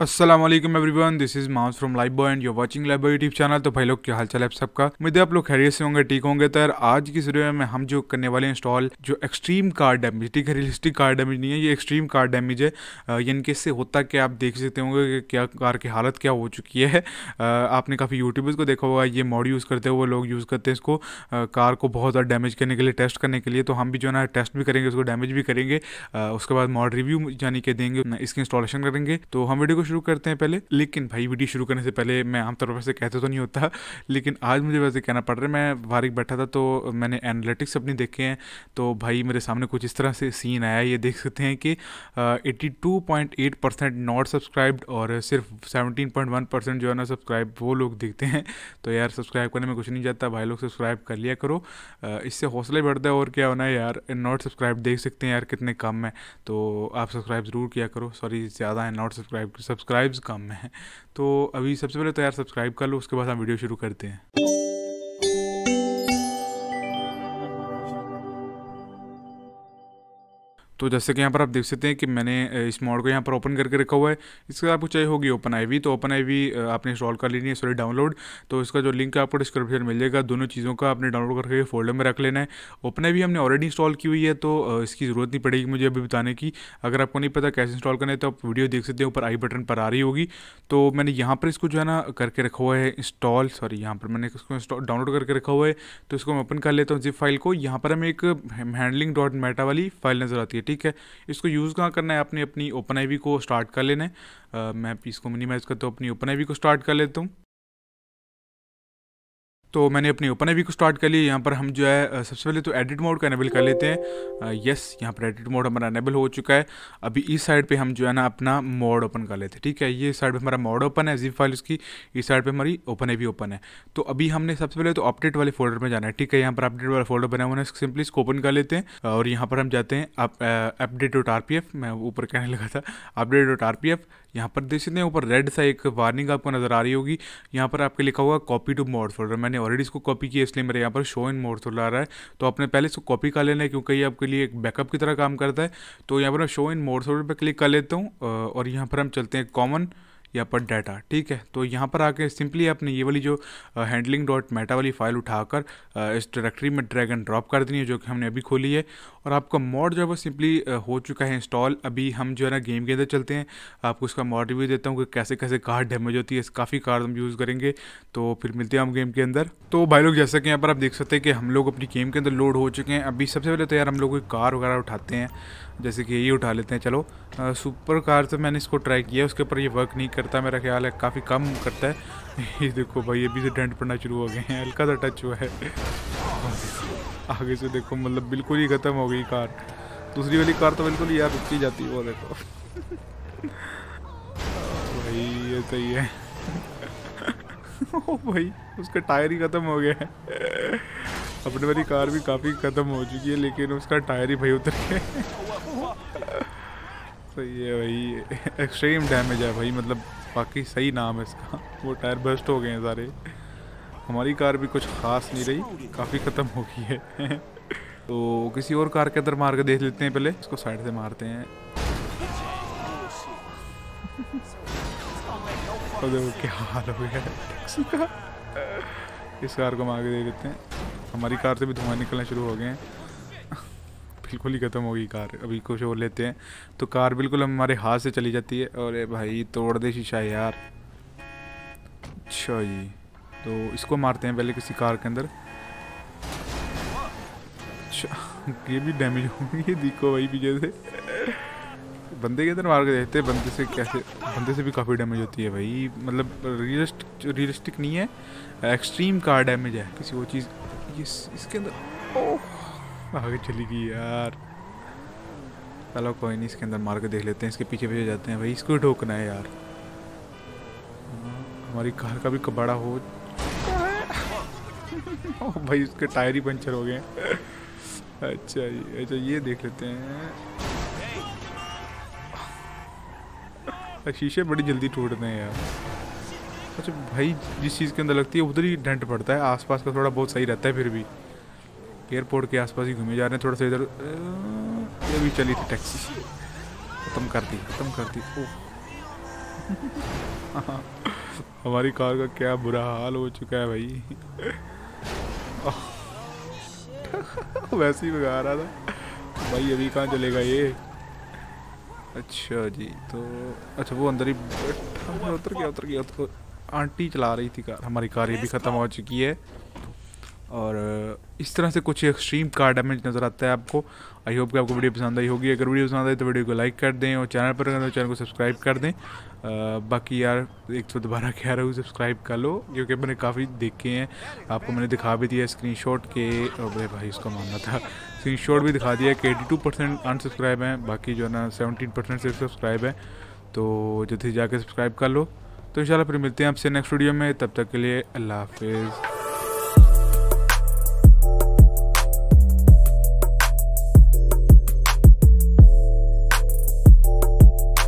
Aslam everyone this is mouse from boy and watching live लाइबो YouTube channel तो भाई लोग क्या हाल चाल है आप सबका मुझे आप लोग खैरियत से होंगे ठीक होंगे तो यार आज की वीडियो में हम जो करने वाले इंस्टॉल जो एक्सट्रीम कार डैमेज ठीक है रियलिस्टिक कार डैमेज नहीं है ये एक्सट्रीम कार डैमेज है यानी कि इससे होता क्या आप देख सकते होंगे कि क्या कार की हालत क्या हो चुकी है आपने काफ़ी यूट्यूबर्स को देखा होगा ये मॉड यूज़ करते हुए लोग यूज़ करते हैं इसको कार को बहुत ज़्यादा डैमेज करने के लिए टेस्ट करने के लिए तो हम भी जो है ना टेस्ट भी करेंगे उसको डैमेज भी करेंगे उसके बाद मॉड रिव्यू यानी कि देंगे इसकी इंस्टॉलेशन करेंगे तो हम वीडियो शुरू करते हैं पहले लेकिन भाई वीडियो शुरू करने से पहले मैं आमतौर पर से कहते तो नहीं होता लेकिन आज मुझे वैसे कहना पड़ रहा है मैं वारिक बैठा था तो मैंने एनालिटिक्स अपनी देखे हैं तो भाई मेरे सामने कुछ इस तरह से सीन आया ये देख सकते हैं कि eighty two point eight percent not subscribed और सिर्फ सेवनटीन पॉइंट वन परसेंट जो है ना सब्सक्राइब वो लोग देखते हैं तो यार सब्सक्राइब करने में कुछ नहीं जाता भाई लोग सब्सक्राइब कर लिया करो इससे हौसला बढ़ता है और क्या होना है यार नॉट सब्सक्राइब देख सकते हैं यार कितने कम है तो आप सब्सक्राइब ज़रूर किया करो सॉरी ज़्यादा है नॉट सब्सक्राइब सब्सक्राइब्स कम हैं तो अभी सबसे पहले तो यार सब्सक्राइब कर लो उसके बाद हम वीडियो शुरू करते हैं तो जैसे कि यहाँ पर आप देख सकते हैं कि मैंने इस मॉड को यहाँ पर ओपन करके रखा हुआ है इसके आपको चाहिए होगी ओपन आई तो ओपन आई आपने इंस्टॉल कर लेनी है सॉरी डाउनलोड तो इसका जो लिंक है आपको डिस्क्रिप्शन मिल जाएगा दोनों चीज़ों का आपने डाउनलोड करके फोल्डर में रख लेना है ओपन आई हमने ऑलरेडी इंस्टॉल की हुई है तो इसकी ज़रूरत नहीं पड़ेगी मुझे अभी बताने की अगर आपको नहीं पता कैसे इंस्टॉल करना है तो आप वीडियो देख सकते हैं ऊपर आई बटन पर आ रही होगी तो मैंने यहाँ पर इसको जो है ना करके रखा हुआ है इंस्टॉल सॉरी यहाँ पर मैंने इसको डाउनलोड करके रखा हुआ है तो इसको मैं ओपन कर लेता हूँ जिप फाइल को यहाँ पर हमें एक हैंडलिंग डॉट मेटा वाली फाइल नज़र आती है ठीक है इसको यूज़ कहाँ करना है आपने अपनी ओपन आई को स्टार्ट कर लेना है मैं इसको मिनिमाइज़ करता हूँ अपनी ओपन आई को स्टार्ट कर लेता हूँ तो मैंने अपनी ओपन आई को स्टार्ट कर ली यहाँ पर हम जो है सबसे पहले तो एडिट मोड को अनेबल कर लेते हैं यस यहाँ पर एडिट मोड हमारा अनेबल हो चुका है अभी इस साइड पे हम जो है ना अपना मोड ओपन कर लेते हैं ठीक है ये साइड पे हमारा मोड ओपन है जिप फाइल उसकी इस साइड पे हमारी ओपन आई ओपन है तो अभी हमने सबसे पहले तो अपडेट वाले फोल्डर में जाना है ठीक है यहाँ पर अपडेट वाला फोल्डर बना हुआ है इसको सिंपली इसको ओपन कर लेते हैं और यहाँ पर हम जाते हैं अपडेट डॉट आर मैं ऊपर कहने लगा था अपडेट डॉट आर यहाँ पर देख सकते हैं ऊपर रेड सा एक वार्निंग आपको नज़र आ रही होगी यहाँ पर आपके लिखा होगा कॉपी टू मोड फोल्डर मैंने ऑलरेडी इसको कॉपी किया इसलिए मेरे यहाँ पर शो इन मोड फोल्डर आ रहा है तो आपने पहले इसको कॉपी कर लेना है क्योंकि ये आपके लिए एक बैकअप की तरह काम करता है तो यहाँ पर मैं शो इन मोड फोल्डर पर क्लिक कर लेता हूँ और यहाँ पर हम चलते हैं कॉमन या पर डाटा ठीक है तो यहाँ पर आकर सिंपली आपने ये वाली जो हैंडलिंग डॉट मेटा वाली फाइल उठाकर इस डायरेक्टरी में ड्रैग एंड ड्रॉप कर देनी है जो कि हमने अभी खोली है और आपका मॉड जो है वो सिंपली हो चुका है इंस्टॉल अभी हम जो है ना गेम के अंदर चलते हैं आपको उसका मॉड रिव्यू देता हूँ कि कैसे कैसे कार्ड डैमेज होती है काफ़ी कार्ड हम यूज़ करेंगे तो फिर मिलते हैं हम गेम के अंदर तो भाई लोग जैसा कि यहाँ पर आप देख सकते हैं कि हम लोग अपनी गेम के अंदर लोड हो चुके हैं अभी सबसे पहले तो यार हम लोग कोई कार वगैरह उठाते हैं जैसे कि ये उठा लेते हैं चलो सुपर कार तो मैंने इसको ट्राई किया उसके ऊपर ये वर्क नहीं करता मेरा ख्याल है काफ़ी कम करता है ये देखो भाई अभी से डेंट पड़ना शुरू हो गए हैं हल्का सा टच हुआ है आगे से देखो मतलब बिल्कुल ही ख़त्म हो गई कार दूसरी वाली कार तो बिल्कुल यार रुकती जाती है वो देखो भाई ये सही है ओ भाई उसका टायर ही ख़त्म हो गया है अपने वाली कार भी काफ़ी ख़त्म हो चुकी है लेकिन उसका टायर ही भाई उतर गया सही तो है भाई एक्सट्रीम डैमेज है भाई मतलब बाकी सही नाम है इसका वो टायर बस्ट हो गए हैं सारे हमारी कार भी कुछ ख़ास नहीं रही काफ़ी ख़त्म हो गई है तो किसी और कार के अंदर मार के देख लेते हैं पहले इसको साइड से मारते हैं तो देखो क्या हाल हो गया इस कार को मार के देख लेते हैं हमारी कार से भी धुआं निकलना शुरू हो गए हैं बिल्कुल ही ख़त्म हो गई कार अभी कुछ और लेते हैं तो कार बिल्कुल हमारे हाथ से चली जाती है और भाई तोड़ दे शीशा यार अच्छा जी तो इसको मारते हैं पहले किसी कार के अंदर अच्छा ये भी डैमेज हो गई देखो भाई पीछे से बंदे के अंदर मार के देखते हैं बंदे से कैसे बंदे से भी काफ़ी डैमेज होती है भाई मतलब रियलिस्ट रियलिस्टिक नहीं है एक्सट्रीम का डैमेज है किसी वो चीज़ इस, इसके अंदर ओह आगे चली गई यार चलो कोई नहीं इसके अंदर मार के देख लेते हैं इसके पीछे पीछे जाते हैं भाई इसको ठोकना है यार हाँ, हमारी कार का भी कबाड़ा हो भाई उसके टायर ही पंचर हो गए अच्छा जी अच्छा ये देख लेते हैं शीशे बड़ी जल्दी टूटते हैं यार अच्छा भाई जिस चीज़ के अंदर लगती है उधर ही डेंट पड़ता है आसपास का थोड़ा बहुत सही रहता है फिर भी एयरपोर्ट के आसपास ही घूमे जा रहे हैं थोड़ा सा इधर ये भी चली थी टैक्सी ख़त्म कर दी ख़त्म कर दी ओह हमारी कार का क्या बुरा हाल हो चुका है भाई वैसे ही भगा रहा था भाई अभी कहाँ चलेगा ये अच्छा जी तो अच्छा वो अंदर ही बैठा उतर गया उतर गया तो आंटी चला रही थी कार हमारी कार ये भी ख़त्म हो चुकी है और इस तरह से कुछ एक्सट्रीम कार डैमेज नज़र आता है आपको आई होप कि आपको वीडियो पसंद आई होगी अगर वीडियो पसंद आए तो वीडियो को लाइक कर दें और चैनल पर तो चैनल को सब्सक्राइब कर दें आ, बाकी यार एक तो दोबारा कह रहा हूँ सब्सक्राइब कर लो क्योंकि मैंने काफ़ी देखे हैं आपको मैंने दिखा भी दिया स्क्रीन शॉट के अरे भाई उसका मानना था स्क्रीन शॉट भी दिखा दिया कि एटी टू परसेंट अनसब्सक्राइब है बाकी जो है ना सेवनटीन परसेंट सिर्फ सब्सक्राइब है तो जल्दी जाकर सब्सक्राइब कर लो तो इंशाल्लाह फिर मिलते हैं आपसे नेक्स्ट वीडियो में तब तक के लिए अल्लाह हाफिज़